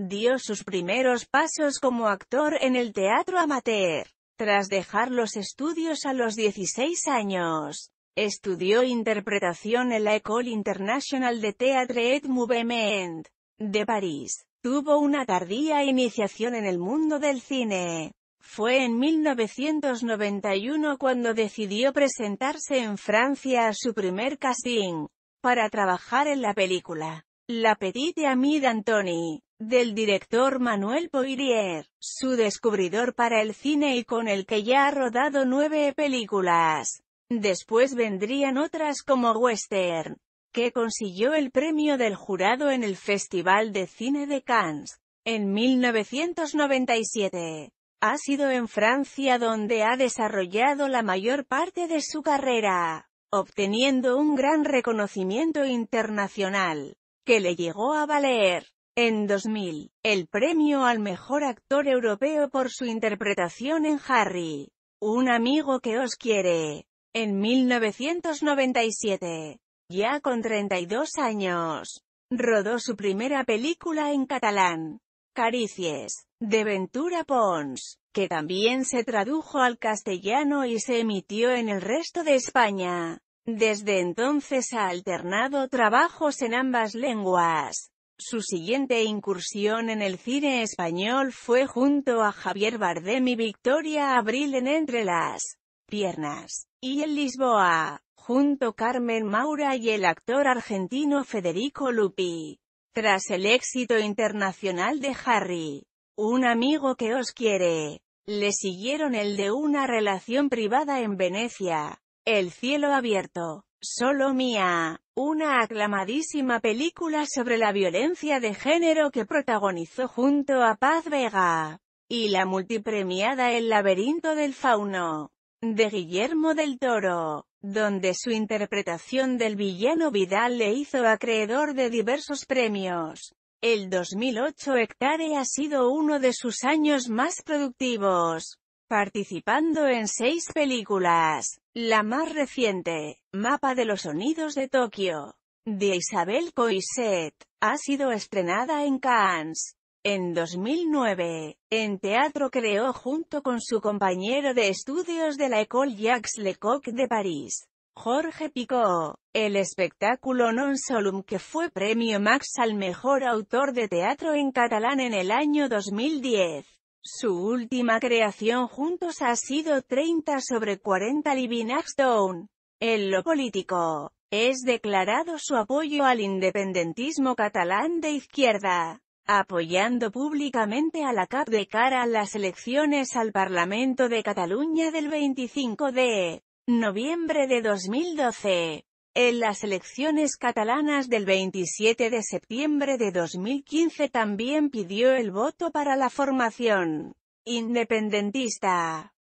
Dio sus primeros pasos como actor en el teatro amateur. Tras dejar los estudios a los 16 años, estudió interpretación en la École Internationale de Théâtre et Mouvement de París. Tuvo una tardía iniciación en el mundo del cine. Fue en 1991 cuando decidió presentarse en Francia a su primer casting, para trabajar en la película La Petite Amie Anthony del director Manuel Poirier, su descubridor para el cine y con el que ya ha rodado nueve películas. Después vendrían otras como Western, que consiguió el premio del jurado en el Festival de Cine de Cannes, en 1997. Ha sido en Francia donde ha desarrollado la mayor parte de su carrera, obteniendo un gran reconocimiento internacional, que le llegó a valer en 2000, el premio al mejor actor europeo por su interpretación en Harry, un amigo que os quiere. En 1997, ya con 32 años, rodó su primera película en catalán, Caricies, de Ventura Pons, que también se tradujo al castellano y se emitió en el resto de España. Desde entonces ha alternado trabajos en ambas lenguas. Su siguiente incursión en el cine español fue junto a Javier Bardem y Victoria Abril en Entre las Piernas, y en Lisboa, junto Carmen Maura y el actor argentino Federico Lupi. Tras el éxito internacional de Harry, un amigo que os quiere, le siguieron el de una relación privada en Venecia, El cielo abierto, Solo Mía, una aclamadísima película sobre la violencia de género que protagonizó junto a Paz Vega, y la multipremiada El laberinto del fauno, de Guillermo del Toro, donde su interpretación del villano Vidal le hizo acreedor de diversos premios. El 2008 Hectare ha sido uno de sus años más productivos participando en seis películas. La más reciente, Mapa de los Sonidos de Tokio, de Isabel Coiset, ha sido estrenada en Cannes. En 2009, en teatro creó junto con su compañero de estudios de la École Jacques Lecoq de París, Jorge Picot, el espectáculo Non Solum que fue premio Max al mejor autor de teatro en catalán en el año 2010. Su última creación juntos ha sido 30 sobre 40 Living Stone. En lo político, es declarado su apoyo al independentismo catalán de izquierda, apoyando públicamente a la CAP de cara a las elecciones al Parlamento de Cataluña del 25 de noviembre de 2012. En las elecciones catalanas del 27 de septiembre de 2015 también pidió el voto para la formación independentista.